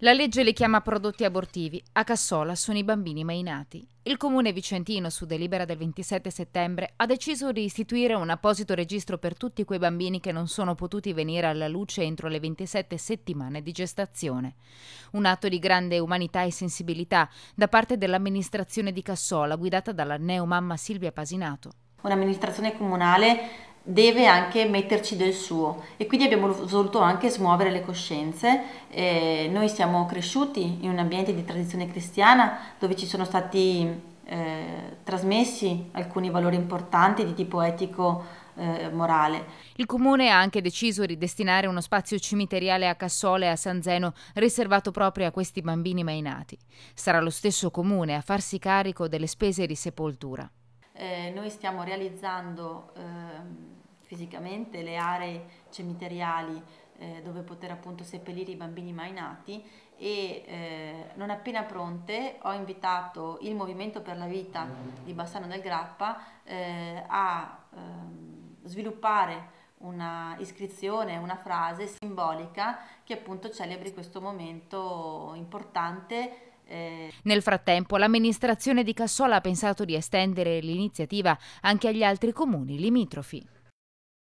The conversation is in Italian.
La legge li chiama prodotti abortivi. A Cassola sono i bambini mai nati. Il comune vicentino, su delibera del 27 settembre, ha deciso di istituire un apposito registro per tutti quei bambini che non sono potuti venire alla luce entro le 27 settimane di gestazione. Un atto di grande umanità e sensibilità da parte dell'amministrazione di Cassola, guidata dalla neomamma Silvia Pasinato. Un'amministrazione comunale deve anche metterci del suo e quindi abbiamo voluto anche smuovere le coscienze. Eh, noi siamo cresciuti in un ambiente di tradizione cristiana dove ci sono stati eh, trasmessi alcuni valori importanti di tipo etico eh, morale. Il comune ha anche deciso di destinare uno spazio cimiteriale a Cassole e a San Zeno riservato proprio a questi bambini mai nati. Sarà lo stesso comune a farsi carico delle spese di sepoltura. Eh, noi stiamo realizzando ehm fisicamente le aree cemiteriali eh, dove poter appunto seppellire i bambini mai nati e eh, non appena pronte ho invitato il Movimento per la Vita di Bassano del Grappa eh, a ehm, sviluppare una iscrizione, una frase simbolica che appunto celebri questo momento importante eh, nel frattempo l'amministrazione di Cassola ha pensato di estendere l'iniziativa anche agli altri comuni limitrofi.